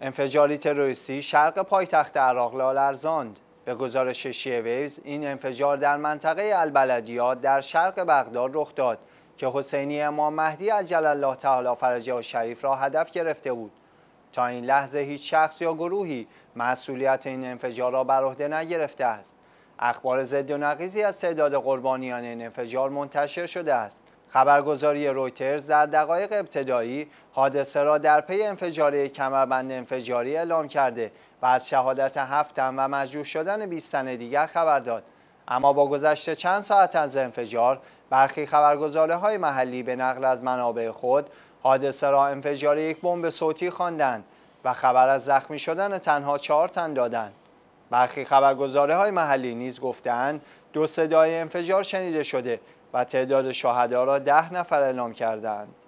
انفجاری تروریستی شرق پایتخت عراق ارزاند. به گزارش شیویز این انفجار در منطقه البلدیات در شرق بغداد رخ داد که حسینی امام مهدی عجل الله تعالی فرجه و شریف را هدف گرفته بود تا این لحظه هیچ شخص یا گروهی مسئولیت این انفجار را بر عهده نگرفته است اخبار زد و نقیزی از تعداد قربانیان این انفجار منتشر شده است خبرگزاری رویترز در دقایق ابتدایی حادثه را در پی انفجار کمربند انفجاری اعلام کرده و از شهادت هفتم و مجروح شدن 20 تن دیگر خبر داد اما با گذشت چند ساعت از انفجار برخی خبرگزاره های محلی به نقل از منابع خود حادثه را انفجار یک بمب صوتی خواندند و خبر از زخمی شدن تنها چهار تن دادند برخی خبرگزاره های محلی نیز گفتند دو صدای انفجار شنیده شده و تعداد شهدا را ده نفر اعلام کردند.